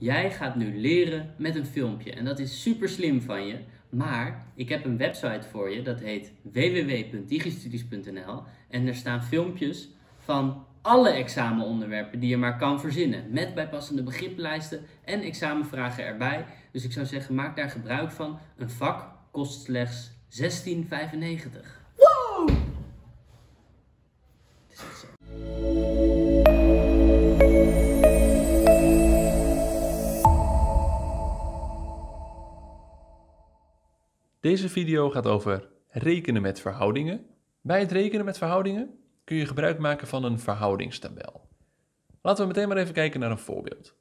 Jij gaat nu leren met een filmpje en dat is super slim van je. Maar ik heb een website voor je, dat heet www.digistudies.nl en daar staan filmpjes van alle examenonderwerpen die je maar kan verzinnen. Met bijpassende begriplijsten en examenvragen erbij. Dus ik zou zeggen, maak daar gebruik van. Een vak kost slechts 16,95. Deze video gaat over rekenen met verhoudingen. Bij het rekenen met verhoudingen kun je gebruik maken van een verhoudingstabel. Laten we meteen maar even kijken naar een voorbeeld.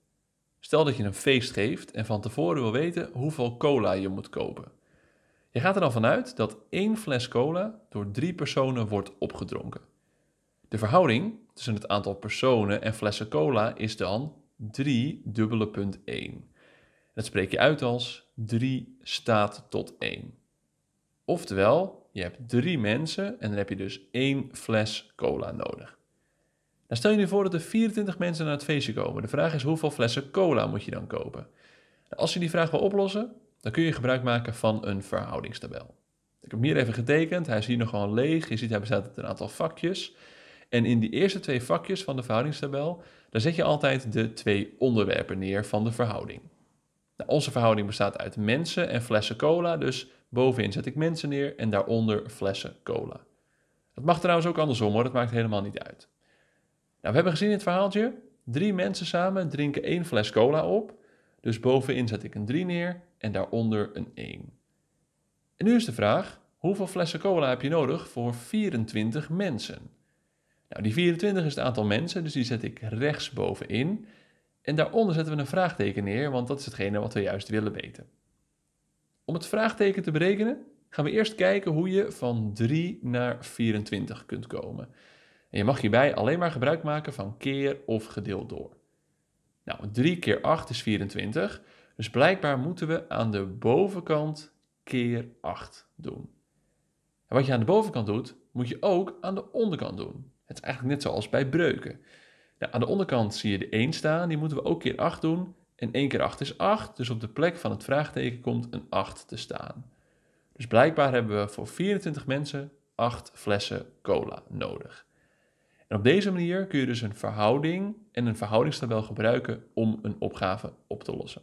Stel dat je een feest geeft en van tevoren wil weten hoeveel cola je moet kopen. Je gaat er dan vanuit dat één fles cola door drie personen wordt opgedronken. De verhouding tussen het aantal personen en flessen cola is dan 3 dubbele punt dat spreek je uit als 3 staat tot 1. Oftewel, je hebt drie mensen en dan heb je dus één fles cola nodig. Dan stel je nu voor dat er 24 mensen naar het feestje komen. De vraag is hoeveel flessen cola moet je dan kopen? Nou, als je die vraag wil oplossen, dan kun je gebruik maken van een verhoudingstabel. Ik heb hem hier even getekend. Hij is hier nog gewoon leeg. Je ziet, hij bestaat uit een aantal vakjes. En in die eerste twee vakjes van de verhoudingstabel, daar zet je altijd de twee onderwerpen neer van de verhouding. Nou, onze verhouding bestaat uit mensen en flessen cola, dus bovenin zet ik mensen neer en daaronder flessen cola. Dat mag trouwens ook andersom hoor, dat maakt helemaal niet uit. Nou, we hebben gezien in het verhaaltje, drie mensen samen drinken één fles cola op, dus bovenin zet ik een 3 neer en daaronder een 1. En nu is de vraag, hoeveel flessen cola heb je nodig voor 24 mensen? Nou, die 24 is het aantal mensen, dus die zet ik rechtsbovenin. En daaronder zetten we een vraagteken neer, want dat is hetgene wat we juist willen weten. Om het vraagteken te berekenen, gaan we eerst kijken hoe je van 3 naar 24 kunt komen. En je mag hierbij alleen maar gebruik maken van keer of gedeeld door. Nou, 3 keer 8 is 24, dus blijkbaar moeten we aan de bovenkant keer 8 doen. En wat je aan de bovenkant doet, moet je ook aan de onderkant doen. Het is eigenlijk net zoals bij breuken aan de onderkant zie je de 1 staan, die moeten we ook keer 8 doen. En 1 keer 8 is 8, dus op de plek van het vraagteken komt een 8 te staan. Dus blijkbaar hebben we voor 24 mensen 8 flessen cola nodig. En op deze manier kun je dus een verhouding en een verhoudingstabel gebruiken om een opgave op te lossen.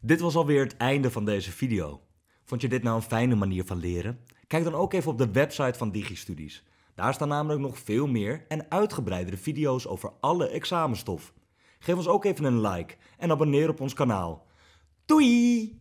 Dit was alweer het einde van deze video. Vond je dit nou een fijne manier van leren? Kijk dan ook even op de website van Digistudies. Daar staan namelijk nog veel meer en uitgebreidere video's over alle examenstof. Geef ons ook even een like en abonneer op ons kanaal. Doei!